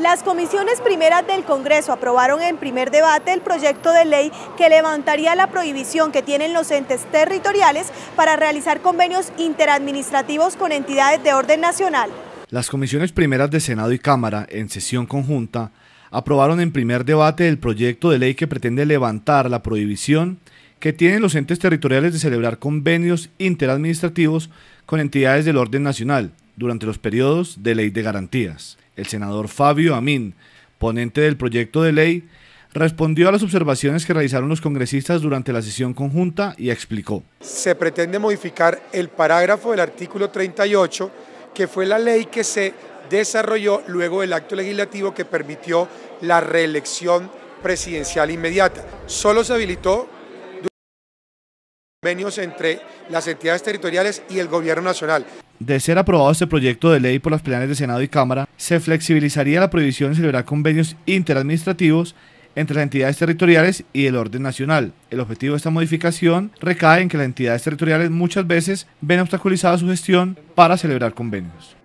Las comisiones primeras del Congreso aprobaron en primer debate el proyecto de ley que levantaría la prohibición que tienen los entes territoriales para realizar convenios interadministrativos con entidades de orden nacional. Las comisiones primeras de Senado y Cámara, en sesión conjunta, aprobaron en primer debate el proyecto de ley que pretende levantar la prohibición que tienen los entes territoriales de celebrar convenios interadministrativos con entidades del orden nacional durante los periodos de ley de garantías el senador Fabio Amín, ponente del proyecto de ley, respondió a las observaciones que realizaron los congresistas durante la sesión conjunta y explicó. Se pretende modificar el parágrafo del artículo 38, que fue la ley que se desarrolló luego del acto legislativo que permitió la reelección presidencial inmediata. Solo se habilitó entre las entidades territoriales y el gobierno nacional. De ser aprobado este proyecto de ley por las plenarias de Senado y Cámara, se flexibilizaría la prohibición de celebrar convenios interadministrativos entre las entidades territoriales y el orden nacional. El objetivo de esta modificación recae en que las entidades territoriales muchas veces ven obstaculizada su gestión para celebrar convenios.